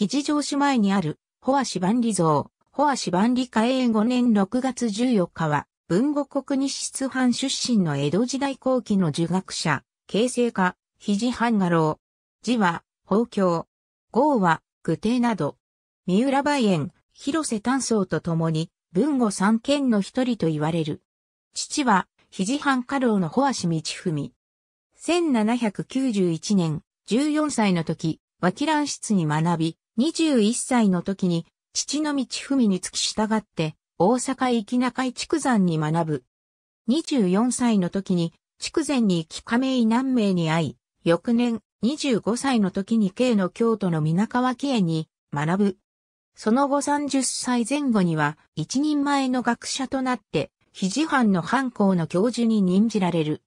肘城市前にある、ホアシ万里像、ホアシ万里家永5年6月14日は、文語国日出藩出身の江戸時代後期の儒学者、形成家、肘藩画廊。字は、宝鏡。号は、具体など。三浦梅園、広瀬丹僧と共に、文語三県の一人と言われる。父は、肘藩家老の保足道文。1791年、14歳の時、脇乱室に学び、21歳の時に、父の道文に付き従って、大阪行中井筑山に学ぶ。24歳の時に、筑前に行き亀井南明に会い、翌年25歳の時に慶の京都の皆川慶に学ぶ。その後30歳前後には、一人前の学者となって、肘藩の藩校の教授に任じられる。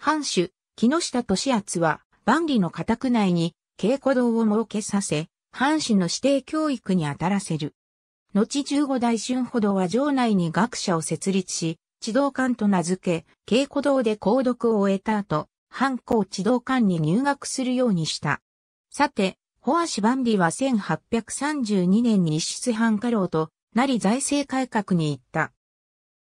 藩主、木下俊厚は、万里の家宅内に稽古堂を設けさせ、藩士の指定教育に当たらせる。後十五代春ほどは城内に学者を設立し、地道館と名付け、稽古堂で講読を終えた後、藩校地道館に入学するようにした。さて、ホアシバンビは1832年に一室藩家老となり財政改革に行った。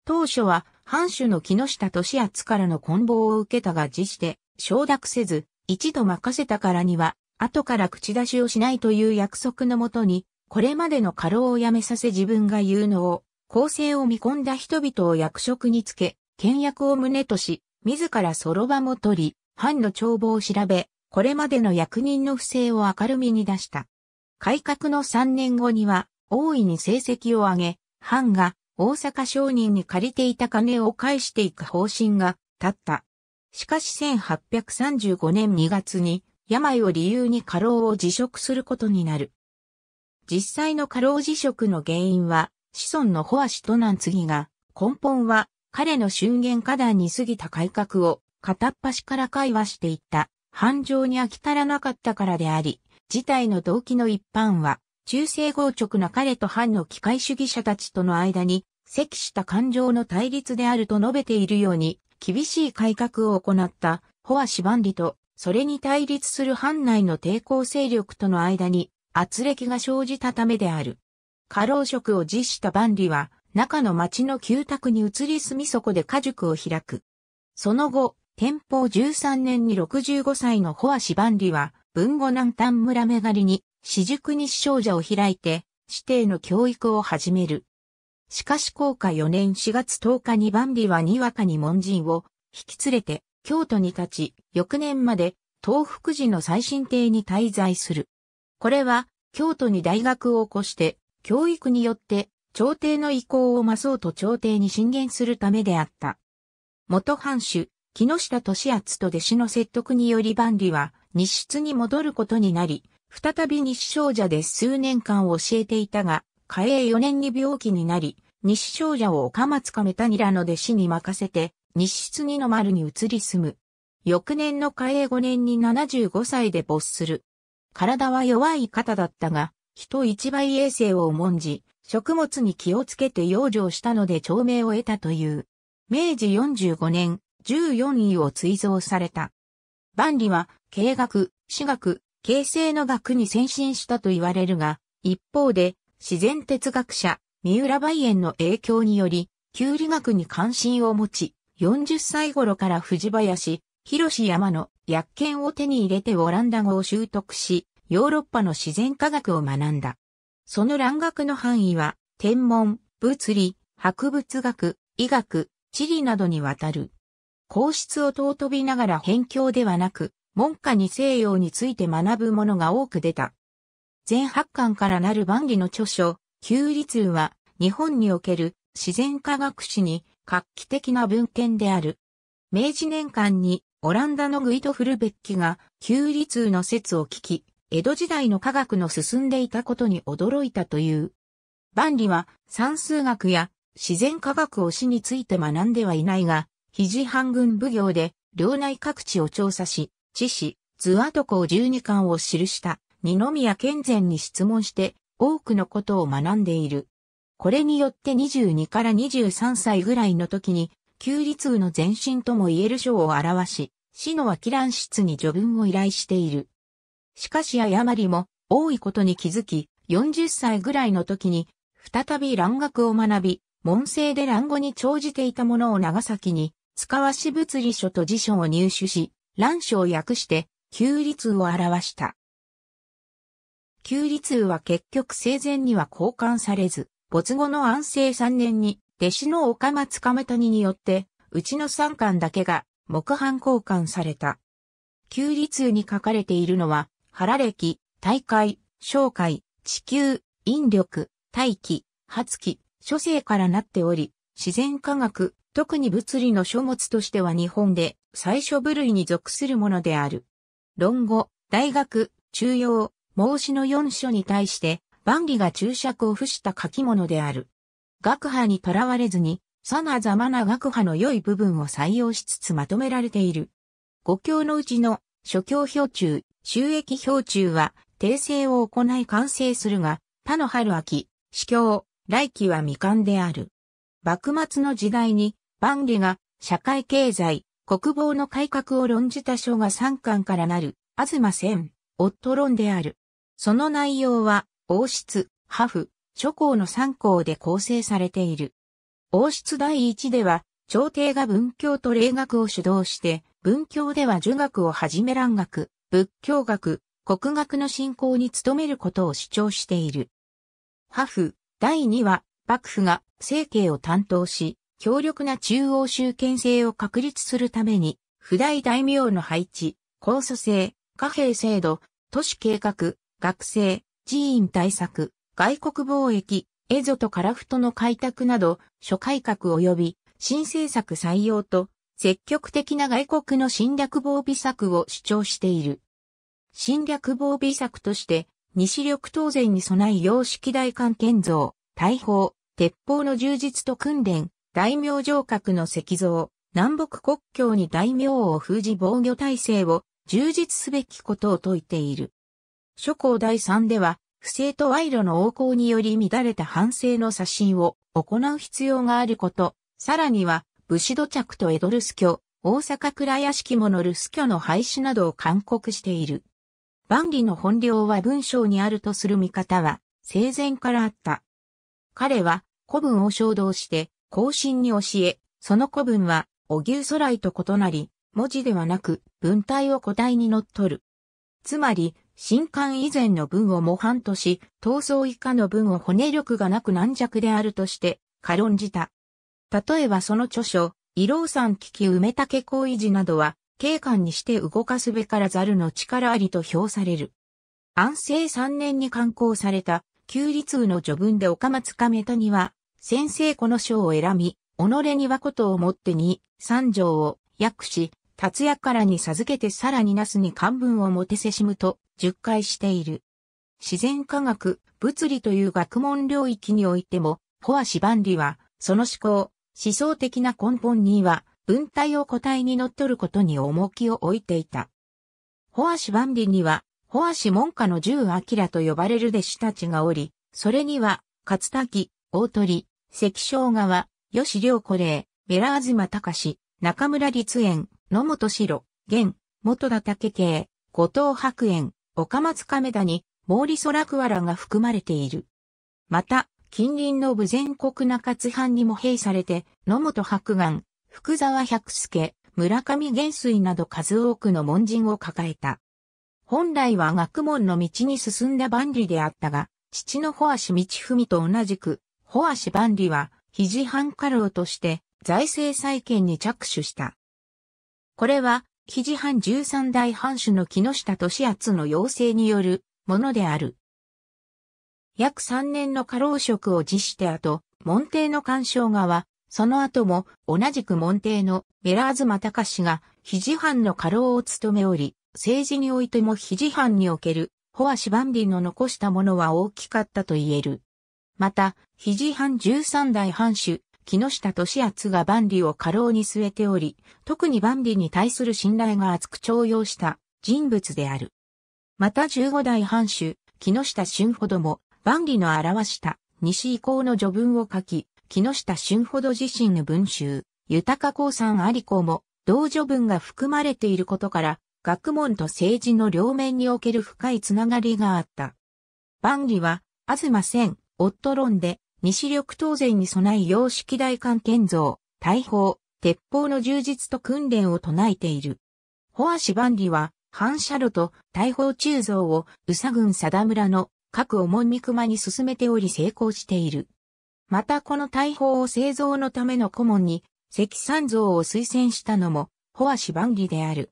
当初は藩主の木下俊厚からの棍棒を受けたが辞して承諾せず、一度任せたからには後から口出しをしないという約束のもとに、これまでの過労をやめさせ自分が言うのを、構成を見込んだ人々を役職につけ、倹約を旨とし、自らそろばも取り、藩の帳簿を調べ、これまでの役人の不正を明るみに出した。改革の3年後には、大いに成績を上げ、藩が大阪商人に借りていた金を返していく方針が立った。しかし1835年2月に、病を理由に過労を辞職することになる。実際の過労辞職の原因は、子孫のホアシトナン次が、根本は彼の春言花壇に過ぎた改革を片っ端から会話していった、反情に飽き足らなかったからであり、事態の動機の一般は、中世豪直な彼と反の機械主義者たちとの間に、咳した感情の対立であると述べているように、厳しい改革を行った、ホアシ万里とそれに対立する藩内の抵抗勢力との間に、圧力が生じたためである。過労職を辞した万里は、中の町の旧宅に移り住みそこで家塾を開く。その後、天保13年に65歳の保足万里は、文後南端村めがりに、私塾日少女を開いて、指定の教育を始める。しかし、降下4年4月10日に万里はにわかに門人を引き連れて、京都に立ち、翌年まで東福寺の最新邸に滞在する。これは、京都に大学を起こして、教育によって、朝廷の意向を増そうと朝廷に進言するためであった。元藩主、木下敏厚と弟子の説得により万里は、日室に戻ることになり、再び日少者で数年間教えていたが、嘉永4年に病気になり、日少者を岡松亀谷らの弟子に任せて、日室二の丸に移り住む。翌年の嘉永5年に75歳で没する。体は弱い方だったが、人一倍衛生を重んじ、食物に気をつけて養生したので長命を得たという。明治45年、14位を追贈された。万里は、経学、史学、形成の学に先進したと言われるが、一方で、自然哲学者、三浦梅園の影響により、旧理学に関心を持ち、40歳頃から藤林、広山の薬研を手に入れてオランダ語を習得し、ヨーロッパの自然科学を学んだ。その蘭学の範囲は、天文、物理、博物学、医学、地理などにわたる。皇室を尊びながら辺境ではなく、文化に西洋について学ぶものが多く出た。全八巻からなる万里の著書、旧律通は、日本における自然科学史に画期的な文献である。明治年間にオランダのグイト・フルベッキが、旧理通の説を聞き、江戸時代の科学の進んでいたことに驚いたという。万里は算数学や自然科学を史について学んではいないが、肘半軍奉行で領内各地を調査し、知史、図跡ト校12巻を記した二宮健全に質問して多くのことを学んでいる。これによって22から23歳ぐらいの時に、旧立雨の前身とも言える書を表し、死の脇乱室に序文を依頼している。しかし誤りも多いことに気づき、40歳ぐらいの時に、再び蘭学を学び、門生で蘭語に長じていたものを長崎に、使わし物理書と辞書を入手し、蘭書を訳して、旧立雨を表した。旧立雨は結局生前には交換されず、没後の安政3年に、弟子の岡松亀谷によって、うちの3巻だけが、木版交換された。旧通に書かれているのは、原歴、大会、商会、地球、引力、大気、発気、諸生からなっており、自然科学、特に物理の書物としては日本で最初部類に属するものである。論語、大学、中庸、孟子の4書に対して、万里が注釈を付した書き物である。学派にとらわれずに、様々な学派の良い部分を採用しつつまとめられている。五教のうちの、諸教表中、収益表中は、訂正を行い完成するが、他の春秋、司教、来期は未完である。幕末の時代に、万里が、社会経済、国防の改革を論じた書が三巻からなる、東千、夫論である。その内容は、王室、ハフ、諸侯の三校で構成されている。王室第一では、朝廷が文教と霊学を主導して、文教では儒学をはじめ蘭学、仏教学、国学の振興に努めることを主張している。ハフ、第二は、幕府が政経を担当し、強力な中央集権制を確立するために、不代大名の配置、高祖制、貨幣制度、都市計画、学生、寺院対策、外国貿易、エゾとカラフトの開拓など、諸改革及び新政策採用と、積極的な外国の侵略防備策を主張している。侵略防備策として、西力当然に備え洋式大艦建造、大砲、鉄砲の充実と訓練、大名城郭の石像、南北国境に大名を封じ防御体制を充実すべきことを説いている。諸行第3では、不正と賄賂の横行により乱れた反省の刷新を行う必要があること、さらには、武士土着と江戸留守居、大阪倉屋敷もの留守居の廃止などを勧告している。万里の本領は文章にあるとする見方は、生前からあった。彼は古文を衝動して、後進に教え、その古文は、お牛空来と異なり、文字ではなく、文体を古体に則っる。つまり、新刊以前の文を模範とし、闘争以下の文を骨力がなく軟弱であるとして、軽んじた。例えばその著書、伊老山危機た竹行維持などは、警官にして動かすべからざるの力ありと評される。安政三年に刊行された、旧立の序文で岡松亀谷は、先生この章を選び、己にはことをもってに、三条を、訳し、達也からに授けてさらになすに漢文をもてせしむと、十回している。自然科学、物理という学問領域においても、ホアシ万里は、その思考、思想的な根本には、文体を個体に乗っ取ることに重きを置いていた。ホアシ万里には、ホアシ門下の十アキラと呼ばれる弟子たちがおり、それには、勝滝、大鳥、関正川、吉良古霊、ベラーズマ隆、中村立園、野本城、源、元田竹慶、後藤白園、岡松亀田に毛利ソラクワラが含まれている。また、近隣の武前国中津藩にも兵されて、野本白眼、福沢百助、村上元帥など数多くの門人を抱えた。本来は学問の道に進んだ万里であったが、父の保足道文と同じく、保足万里は、肘藩家老として財政再建に着手した。これは、記事藩十三代藩主の木下敏厚の要請によるものである。約三年の過労職を辞して後、門弟の干渉側その後も同じく門弟のメラーズマタカ氏が、肘藩の過労を務めおり、政治においても肘藩における、ホアシバンリの残したものは大きかったと言える。また、肘藩十三代藩主、木下俊厚が万里を過労に据えており、特に万里に対する信頼が厚く徴用した人物である。また15代藩主、木下俊ほども、万里の表した西以降の序文を書き、木下俊ほど自身の文集、豊かさんありも、同序文が含まれていることから、学問と政治の両面における深いつながりがあった。万里は、東千、夫論で、西緑東前に備え洋式大艦建造、大砲、鉄砲の充実と訓練を唱えている。ホアシバンリは、反射炉と大砲鋳造を宇佐郡佐田村の各重み熊に進めており成功している。またこの大砲を製造のための顧問に、石山像を推薦したのも、ホアシバンリである。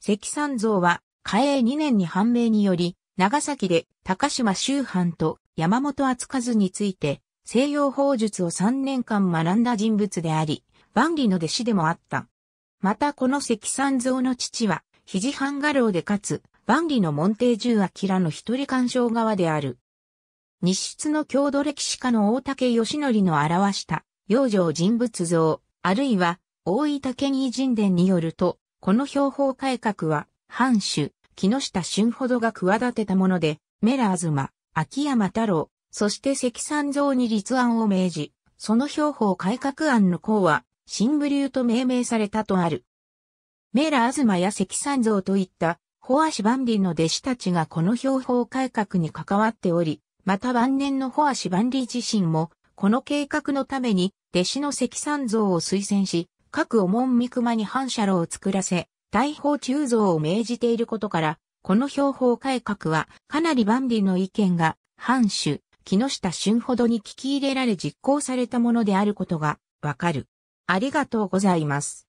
石山像は、嘉永2年に判明により、長崎で高島周藩と山本厚和について、西洋法術を3年間学んだ人物であり、万里の弟子でもあった。またこの石山像の父は、肘半画廊でかつ、万里の門弟十明の一人干渉側である。日出の郷土歴史家の大竹義則の表した、養生人物像、あるいは、大分県医神殿によると、この標法改革は、藩主、木下俊ほどが企てたもので、メラーズマ、秋山太郎、そして積算像に立案を命じ、その標法改革案の項は、新武流と命名されたとある。メーラアズマや積算像といった、ホアシバンリの弟子たちがこの標法改革に関わっており、また晩年のホアシバンリ自身も、この計画のために、弟子の積算像を推薦し、各おみくまに反射炉を作らせ、大砲中像を命じていることから、この標法改革は、かなり万里の意見が、反主、木下俊ほどに聞き入れられ実行されたものであることがわかる。ありがとうございます。